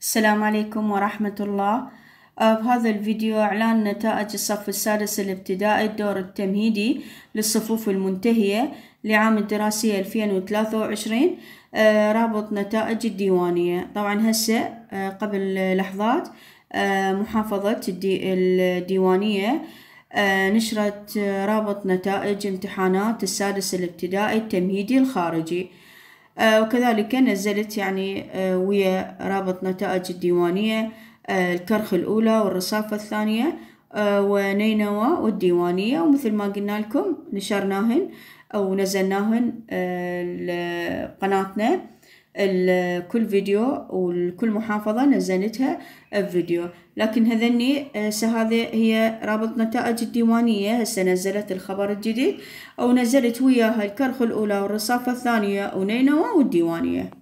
السلام عليكم ورحمة الله بهذا آه، الفيديو إعلان نتائج الصف السادس الابتدائي الدور التمهيدي للصفوف المنتهية لعام الدراسي 2023 آه، رابط نتائج الديوانية طبعا هسه آه، قبل لحظات محافظة الديوانية نشرت رابط نتائج امتحانات السادس الابتدائي التمهيدي الخارجي آه، وكذلك نزلت يعني آه، ويا رابط نتائج الديوانية آه، الكرخ الأولى والرصافة الثانية ونينوى والديوانية ومثل ما قلنا لكم نشرناهن أو نزلناهن لقناتنا كل فيديو وكل محافظة نزلتها فيديو لكن هذني هسه آه، هذه هي رابط نتائج الديوانية هسه نزلت الخبر الجديد أو نزلت وياها الكرخ الأولى والرصافة الثانية ونينوى والديوانية